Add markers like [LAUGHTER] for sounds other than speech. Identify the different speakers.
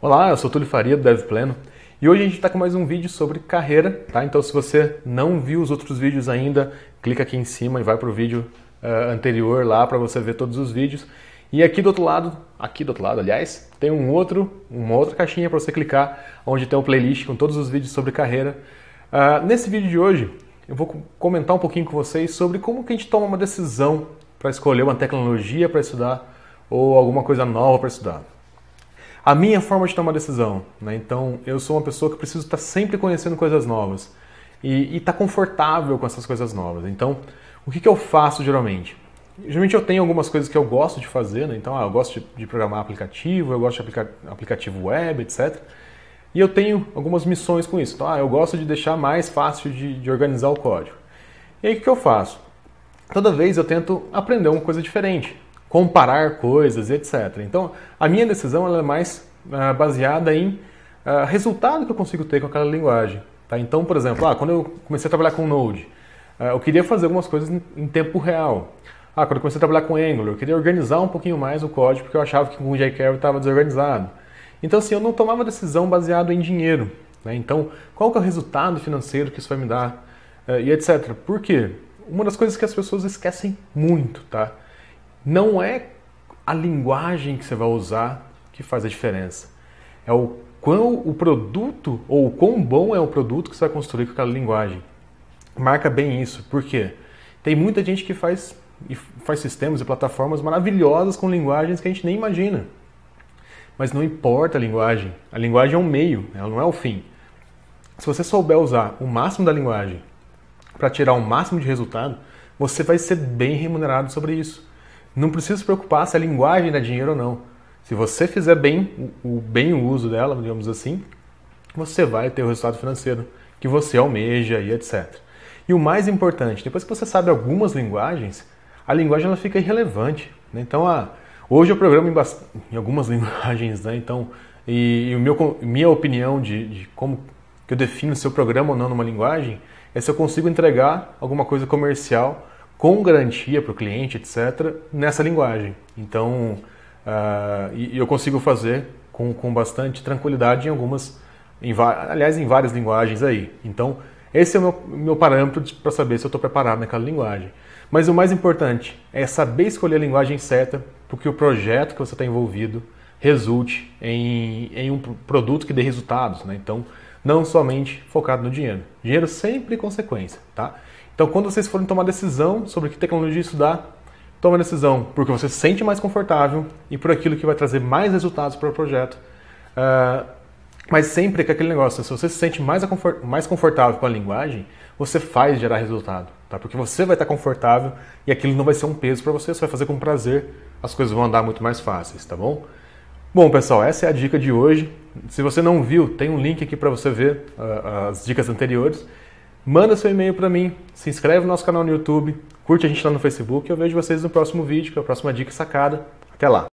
Speaker 1: Olá, eu sou Túlio Faria do DevPleno e hoje a gente está com mais um vídeo sobre carreira, tá? Então se você não viu os outros vídeos ainda, clica aqui em cima e vai para o vídeo uh, anterior lá para você ver todos os vídeos. E aqui do outro lado, aqui do outro lado, aliás, tem um outro, uma outra caixinha para você clicar, onde tem uma playlist com todos os vídeos sobre carreira. Uh, nesse vídeo de hoje, eu vou comentar um pouquinho com vocês sobre como que a gente toma uma decisão para escolher uma tecnologia para estudar ou alguma coisa nova para estudar a minha forma de tomar decisão. Né? Então, eu sou uma pessoa que precisa estar sempre conhecendo coisas novas e estar tá confortável com essas coisas novas. Então, o que, que eu faço geralmente? Geralmente eu tenho algumas coisas que eu gosto de fazer, né? então ah, eu gosto de, de, programar aplicativo, eu gosto de aplica aplicativo web, etc. E eu tenho algumas missões com isso. Então, ah, eu gosto de deixar mais fácil de, de organizar o código. E aí o que eu faço? Toda vez eu tento aprender uma coisa diferente comparar coisas, etc. Então, a minha decisão ela é mais ah, baseada em ah, resultado que eu consigo ter com aquela linguagem. Tá? Então, por exemplo, ah, quando eu comecei a trabalhar com Node, ah, eu queria fazer algumas coisas em, em tempo real. Ah, quando eu comecei a trabalhar com Angular, eu queria organizar um pouquinho mais o código, porque eu achava que com o jQuery estava desorganizado. Então, assim, eu não tomava decisão baseado em dinheiro. Né? Então, qual que é o resultado financeiro que isso vai me dar? E etc. Por quê? Uma das coisas que as pessoas esquecem muito, tá? não é a linguagem que você vai usar que faz a diferença. É o quão o produto ou o quão bom é o produto que você vai construir com aquela linguagem. Marca bem isso, porque tem muita gente que faz, faz sistemas e plataformas maravilhosas com linguagens que a gente nem imagina. Mas não importa a linguagem. A linguagem é um meio, ela não é o fim. Se você souber usar o máximo da linguagem para tirar o máximo de resultado, você vai ser bem remunerado sobre isso. Não precisa se preocupar se a linguagem dá dinheiro ou não. Se você fizer bem o bem o uso dela, digamos assim, você vai ter o resultado financeiro que você almeja e etc. E o mais importante, depois que você sabe algumas linguagens, a linguagem ela fica irrelevante. Né? Então, a, ah, hoje eu programo em, em algumas [LAUGHS] linguagens, né? então e, e o meu, minha opinião de, de como que eu defino se eu programo ou não numa linguagem é se eu consigo entregar alguma coisa comercial com garantia para o cliente, etc., nessa linguagem. Então, uh, e eu consigo fazer com, com bastante tranquilidade em algumas, em, aliás, em várias linguagens aí. Então, esse é o meu, meu parâmetro para saber se eu estou preparado naquela linguagem. Mas o mais importante é saber escolher a linguagem certa para que o projeto que você está envolvido resulte em, em um produto que dê resultados. Né? Então, não somente focado no dinheiro. Dinheiro sempre é consequência, tá? Então, quando vocês forem tomar decisão sobre que tecnologia estudar, tome a decisão porque você se sente mais confortável e por aquilo que vai trazer mais resultados para o projeto. Uh, mas sempre que aquele negócio, se você se sente mais, mais confortável com a linguagem, você faz gerar resultado, tá? Porque você vai estar confortável e aquilo não vai ser um peso para você, você vai fazer com prazer, as coisas vão andar muito mais fáceis, tá bom? Bom, pessoal, essa é a dica de hoje. Se você não viu, tem um link aqui para você ver uh, as dicas anteriores. Manda seu e-mail para mim, se inscreve no nosso canal no YouTube, curte a gente lá no Facebook e eu vejo vocês no próximo vídeo, que é a próxima dica sacada. Até lá!